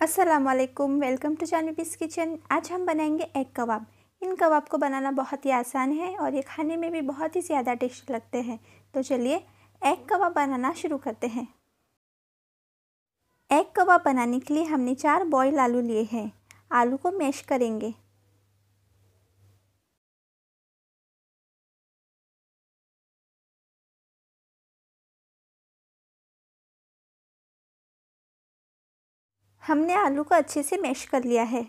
असलकुम welcome to जानबीस kitchen आज हम बनाएंगे एग कबाब इन कबाब को बनाना बहुत ही आसान है और ये खाने में भी बहुत ही ज़्यादा टेस्ट लगते हैं तो चलिए एग कबाब बनाना शुरू करते हैं एग कबाब बनाने के लिए हमने चार बॉयल आलू लिए हैं आलू को मैश करेंगे हमने आलू को अच्छे से मैश कर लिया है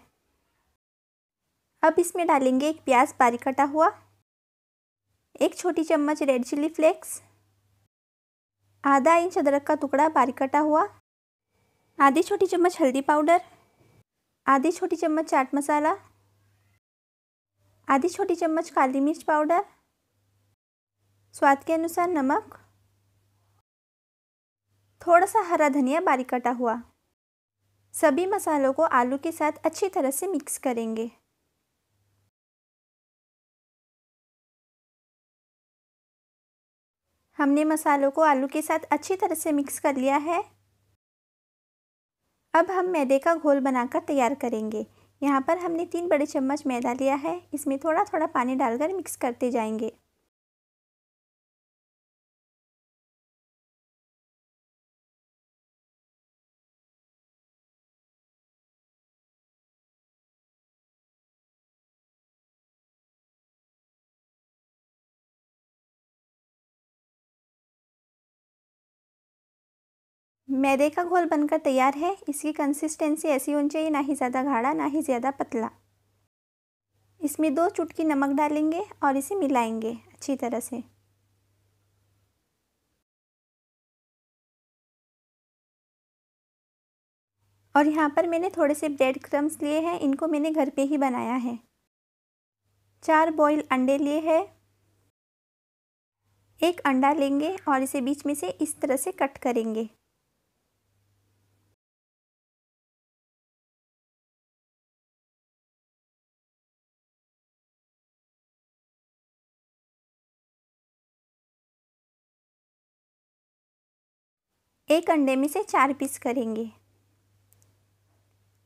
अब इसमें डालेंगे एक प्याज बारीक कटा हुआ एक छोटी चम्मच रेड चिली फ्लेक्स आधा इंच अदरक का टुकड़ा बारीक कटा हुआ आधी छोटी चम्मच हल्दी पाउडर आधी छोटी चम्मच चाट मसाला आधी छोटी चम्मच काली मिर्च पाउडर स्वाद के अनुसार नमक थोड़ा सा हरा धनिया बारीक कटा हुआ सभी मसालों को आलू के साथ अच्छी तरह से मिक्स करेंगे हमने मसालों को आलू के साथ अच्छी तरह से मिक्स कर लिया है अब हम मैदे का घोल बनाकर तैयार करेंगे यहाँ पर हमने तीन बड़े चम्मच मैदा लिया है इसमें थोड़ा थोड़ा पानी डालकर मिक्स करते जाएंगे मैदे का घोल बनकर तैयार है इसकी कंसिस्टेंसी ऐसी होनी चाहिए ना ही ज़्यादा गाढ़ा ना ही ज़्यादा पतला इसमें दो चुटकी नमक डालेंगे और इसे मिलाएंगे अच्छी तरह से और यहाँ पर मैंने थोड़े से ब्रेड क्रम्स लिए हैं इनको मैंने घर पे ही बनाया है चार बॉईल अंडे लिए हैं एक अंडा लेंगे और इसे बीच में से इस तरह से कट करेंगे एक अंडे में से चार पीस करेंगे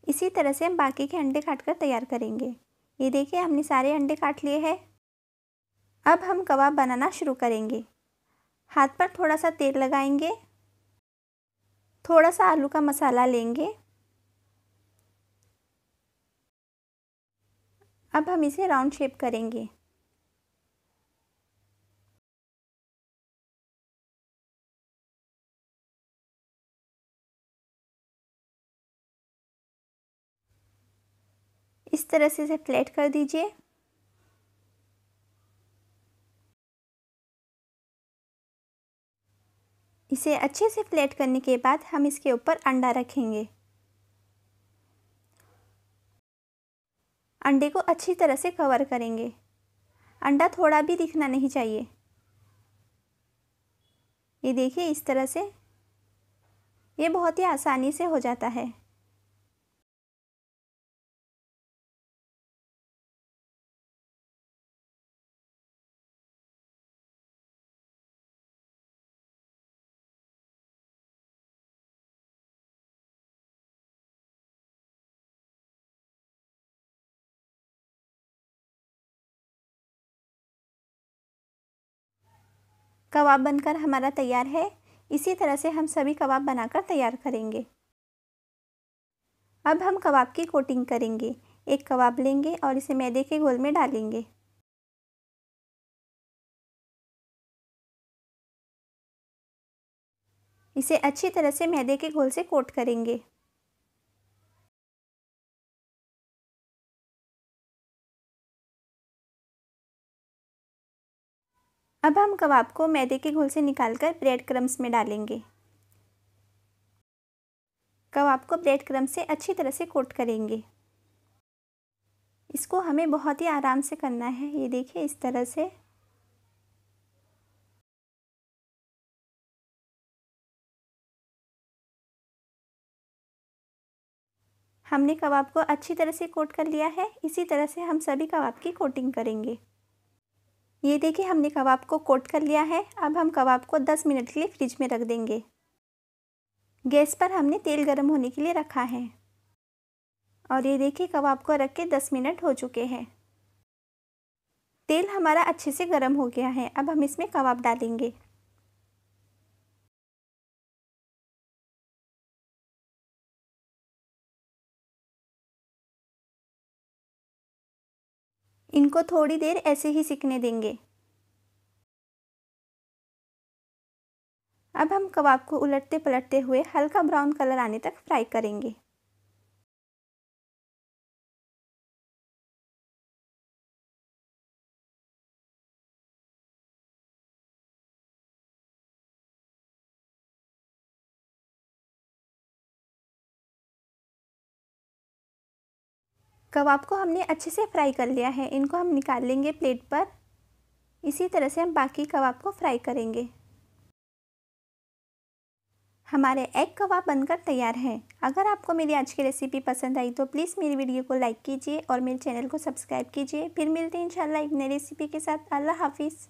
इसी तरह से हम बाकी के अंडे काट कर तैयार करेंगे ये देखिए हमने सारे अंडे काट लिए हैं अब हम कबाब बनाना शुरू करेंगे हाथ पर थोड़ा सा तेल लगाएंगे थोड़ा सा आलू का मसाला लेंगे अब हम इसे राउंड शेप करेंगे इस तरह से इसे फ्लैट कर दीजिए इसे अच्छे से फ्लैट करने के बाद हम इसके ऊपर अंडा रखेंगे अंडे को अच्छी तरह से कवर करेंगे अंडा थोड़ा भी दिखना नहीं चाहिए ये देखिए इस तरह से ये बहुत ही आसानी से हो जाता है कबाब बनकर हमारा तैयार है इसी तरह से हम सभी कबाब बनाकर तैयार करेंगे अब हम कबाब की कोटिंग करेंगे एक कबाब लेंगे और इसे मैदे के घोल में डालेंगे इसे अच्छी तरह से मैदे के घोल से कोट करेंगे अब हम कबाब को मैदे के घोल से निकालकर ब्रेड क्रम्स में डालेंगे कबाब को ब्रेड क्रम्स से अच्छी तरह से कोट करेंगे इसको हमें बहुत ही आराम से करना है ये देखिए इस तरह से हमने कबाब को अच्छी तरह से कोट कर लिया है इसी तरह से हम सभी कबाब की कोटिंग करेंगे ये देखिए हमने कबाब को कोट कर लिया है अब हम कबाब को 10 मिनट के लिए फ्रिज में रख देंगे गैस पर हमने तेल गर्म होने के लिए रखा है और ये देखिए कबाब को रख के दस मिनट हो चुके हैं तेल हमारा अच्छे से गर्म हो गया है अब हम इसमें कबाब डालेंगे इनको थोड़ी देर ऐसे ही सीखने देंगे अब हम कबाब को उलटते पलटते हुए हल्का ब्राउन कलर आने तक फ्राई करेंगे कबाब को हमने अच्छे से फ्राई कर लिया है इनको हम निकाल लेंगे प्लेट पर इसी तरह से हम बाकी कबाब को फ्राई करेंगे हमारे एग कबाब बनकर तैयार हैं अगर आपको मेरी आज की रेसिपी पसंद आई तो प्लीज़ मेरी वीडियो को लाइक कीजिए और मेरे चैनल को सब्सक्राइब कीजिए फिर मिलते हैं इंशाल्लाह एक नई रेसिपी के साथ अल्लाह हाफिज़